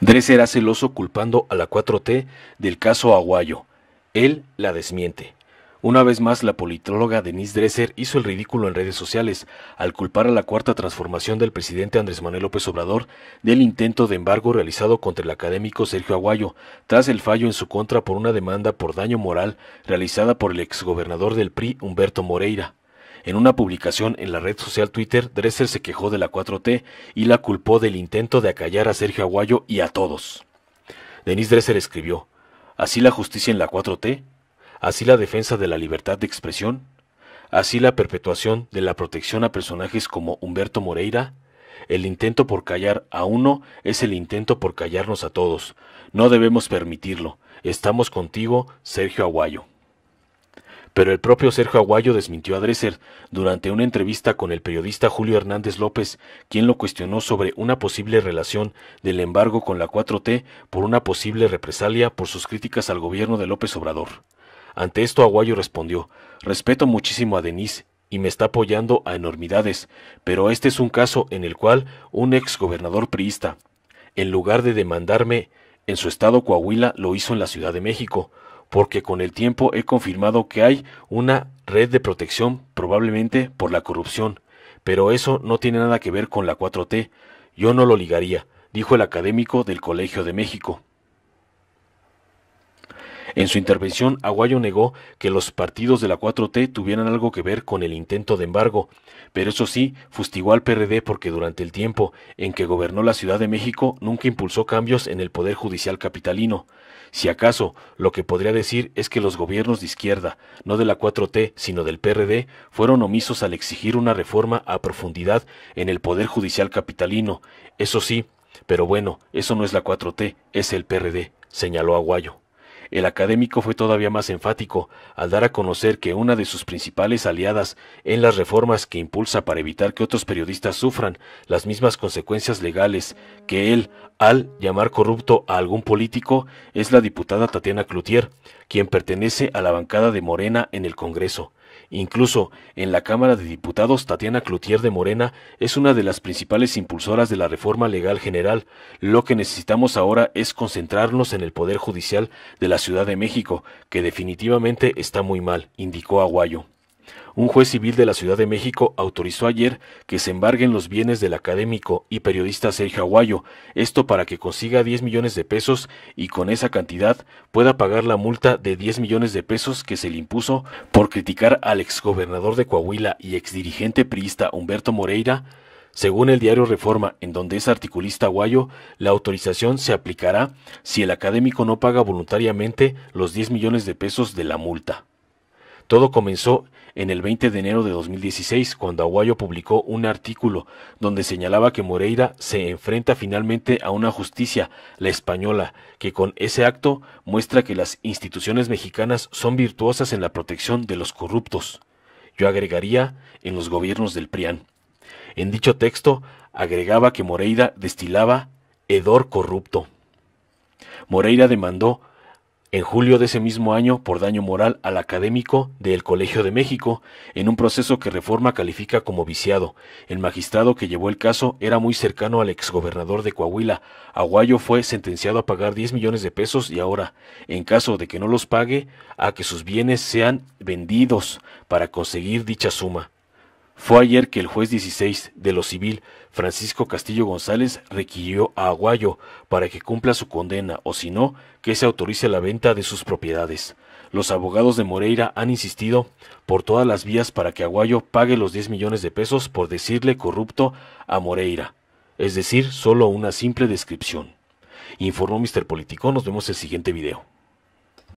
Dresser era celoso culpando a la 4T del caso Aguayo. Él la desmiente. Una vez más, la politóloga Denise Dresser hizo el ridículo en redes sociales al culpar a la cuarta transformación del presidente Andrés Manuel López Obrador del intento de embargo realizado contra el académico Sergio Aguayo, tras el fallo en su contra por una demanda por daño moral realizada por el exgobernador del PRI Humberto Moreira. En una publicación en la red social Twitter, Dresser se quejó de la 4T y la culpó del intento de acallar a Sergio Aguayo y a todos. Denise Dresser escribió, Así la justicia en la 4T, así la defensa de la libertad de expresión, así la perpetuación de la protección a personajes como Humberto Moreira, el intento por callar a uno es el intento por callarnos a todos. No debemos permitirlo. Estamos contigo, Sergio Aguayo. Pero el propio Sergio Aguayo desmintió a Dreser durante una entrevista con el periodista Julio Hernández López, quien lo cuestionó sobre una posible relación del embargo con la 4T por una posible represalia por sus críticas al gobierno de López Obrador. Ante esto Aguayo respondió, respeto muchísimo a Denise y me está apoyando a enormidades, pero este es un caso en el cual un ex gobernador priista, en lugar de demandarme en su estado Coahuila, lo hizo en la Ciudad de México, porque con el tiempo he confirmado que hay una red de protección probablemente por la corrupción, pero eso no tiene nada que ver con la 4T, yo no lo ligaría, dijo el académico del Colegio de México. En su intervención, Aguayo negó que los partidos de la 4T tuvieran algo que ver con el intento de embargo, pero eso sí, fustigó al PRD porque durante el tiempo en que gobernó la Ciudad de México nunca impulsó cambios en el Poder Judicial capitalino. Si acaso, lo que podría decir es que los gobiernos de izquierda, no de la 4T, sino del PRD, fueron omisos al exigir una reforma a profundidad en el Poder Judicial capitalino. Eso sí, pero bueno, eso no es la 4T, es el PRD, señaló Aguayo. El académico fue todavía más enfático al dar a conocer que una de sus principales aliadas en las reformas que impulsa para evitar que otros periodistas sufran las mismas consecuencias legales que él al llamar corrupto a algún político es la diputada Tatiana Cloutier, quien pertenece a la bancada de Morena en el Congreso. Incluso en la Cámara de Diputados, Tatiana Clutier de Morena es una de las principales impulsoras de la reforma legal general. Lo que necesitamos ahora es concentrarnos en el Poder Judicial de la Ciudad de México, que definitivamente está muy mal, indicó Aguayo. Un juez civil de la Ciudad de México autorizó ayer que se embarguen los bienes del académico y periodista Sergio Aguayo, esto para que consiga 10 millones de pesos y con esa cantidad pueda pagar la multa de 10 millones de pesos que se le impuso por criticar al exgobernador de Coahuila y exdirigente priista Humberto Moreira según el diario Reforma, en donde es articulista Aguayo, la autorización se aplicará si el académico no paga voluntariamente los 10 millones de pesos de la multa. Todo comenzó en el 20 de enero de 2016, cuando Aguayo publicó un artículo donde señalaba que Moreira se enfrenta finalmente a una justicia, la española, que con ese acto muestra que las instituciones mexicanas son virtuosas en la protección de los corruptos. Yo agregaría en los gobiernos del PRIAN. En dicho texto agregaba que Moreira destilaba hedor corrupto. Moreira demandó en julio de ese mismo año por daño moral al académico del Colegio de México, en un proceso que Reforma califica como viciado. El magistrado que llevó el caso era muy cercano al exgobernador de Coahuila. Aguayo fue sentenciado a pagar 10 millones de pesos y ahora, en caso de que no los pague, a que sus bienes sean vendidos para conseguir dicha suma. Fue ayer que el juez 16 de lo civil, Francisco Castillo González, requirió a Aguayo para que cumpla su condena o si no, que se autorice la venta de sus propiedades. Los abogados de Moreira han insistido por todas las vías para que Aguayo pague los 10 millones de pesos por decirle corrupto a Moreira, es decir, solo una simple descripción. Informó Mr. Político, nos vemos en el siguiente video.